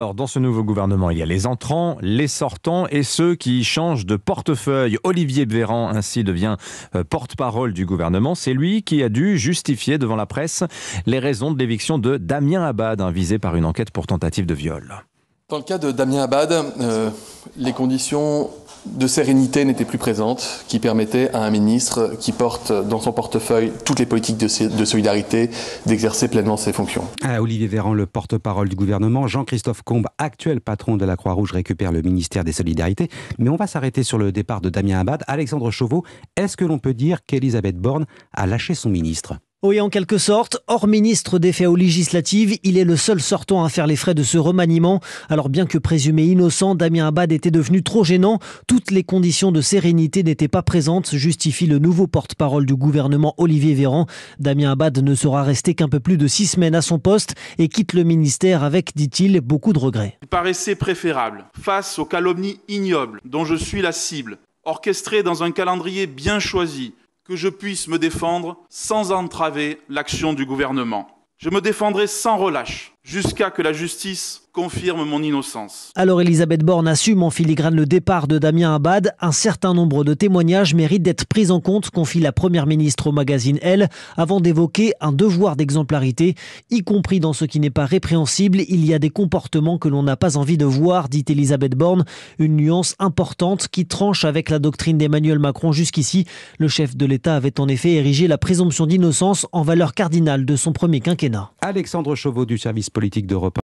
Alors, dans ce nouveau gouvernement, il y a les entrants, les sortants et ceux qui changent de portefeuille. Olivier Véran, ainsi, devient euh, porte-parole du gouvernement. C'est lui qui a dû justifier devant la presse les raisons de l'éviction de Damien Abad, hein, visé par une enquête pour tentative de viol. Dans le cas de Damien Abad, euh, les conditions de sérénité n'étaient plus présentes, qui permettaient à un ministre qui porte dans son portefeuille toutes les politiques de, solidarité d'exercer pleinement ses fonctions. Olivier Véran, le porte-parole du gouvernement, Jean-Christophe Combe, actuel patron de la Croix-Rouge, récupère le ministère des Solidarités. Mais on va s'arrêter sur le départ de Damien Abad. Alexandre Chauveau, est-ce que l'on peut dire qu'Elisabeth Borne a lâché son ministre oui, en quelque sorte, hors ministre des aux législatives, il est le seul sortant à faire les frais de ce remaniement. Alors bien que présumé innocent, Damien Abad était devenu trop gênant. Toutes les conditions de sérénité n'étaient pas présentes, justifie le nouveau porte-parole du gouvernement Olivier Véran. Damien Abad ne sera resté qu'un peu plus de six semaines à son poste et quitte le ministère avec, dit-il, beaucoup de regrets. Il paraissait préférable, face aux calomnies ignobles dont je suis la cible, orchestrées dans un calendrier bien choisi, que je puisse me défendre sans entraver l'action du gouvernement. Je me défendrai sans relâche jusqu'à que la justice confirme mon innocence. Alors Elisabeth Borne assume en filigrane le départ de Damien Abad. Un certain nombre de témoignages méritent d'être pris en compte, confie la Première ministre au magazine Elle, avant d'évoquer un devoir d'exemplarité, y compris dans ce qui n'est pas répréhensible. Il y a des comportements que l'on n'a pas envie de voir, dit Elisabeth Borne, une nuance importante qui tranche avec la doctrine d'Emmanuel Macron jusqu'ici. Le chef de l'État avait en effet érigé la présomption d'innocence en valeur cardinale de son premier quinquennat. Alexandre Chauveau du service politique d'Europe